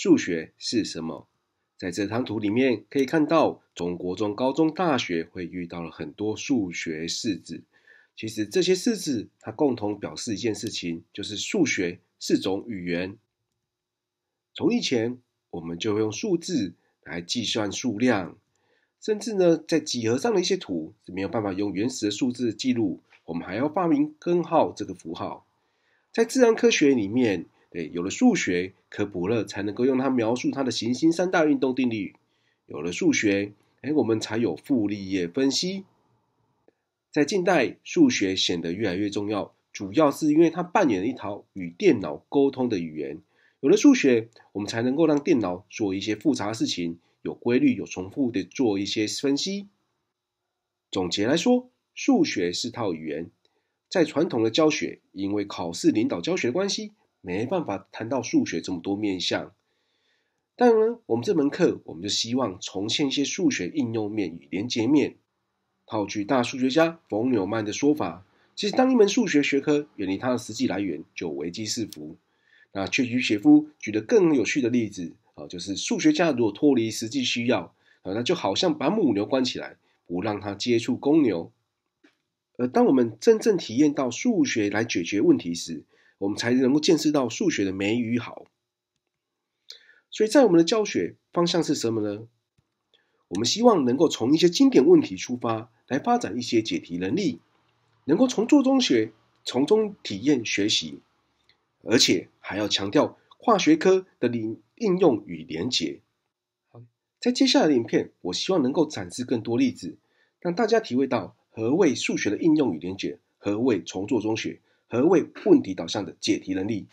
数学是什么？在这张图里面可以看到，从国中、高中、大学会遇到了很多数学式子。其实这些式子，它共同表示一件事情，就是数学是种语言。从以前，我们就会用数字来计算数量，甚至呢，在几何上的一些图是没有办法用原始的数字记录，我们还要发明根号这个符号。在自然科学里面。对，有了数学，科普勒才能够用它描述它的行星三大运动定律。有了数学，哎，我们才有傅立叶分析。在近代，数学显得越来越重要，主要是因为它扮演了一套与电脑沟通的语言。有了数学，我们才能够让电脑做一些复杂的事情，有规律、有重复的做一些分析。总结来说，数学是套语言，在传统的教学，因为考试领导教学的关系。没办法谈到数学这么多面向，当然，我们这门课我们就希望重现一些数学应用面与连接面。套句大数学家冯纽曼的说法，其实当一门数学学科远离它的实际来源，就危机四伏。那却与雪夫举得更有趣的例子啊，就是数学家如果脱离实际需要啊，那就好像把母牛关起来，不让它接触公牛。而当我们真正体验到数学来解决问题时，我们才能够见识到数学的美与好。所以在我们的教学方向是什么呢？我们希望能够从一些经典问题出发，来发展一些解题能力，能够从做中学，从中体验学习，而且还要强调跨学科的领应用与连结。在接下来的影片，我希望能够展示更多例子，让大家体会到何谓数学的应用与连结，何谓从做中学。何谓问题导向的解题能力？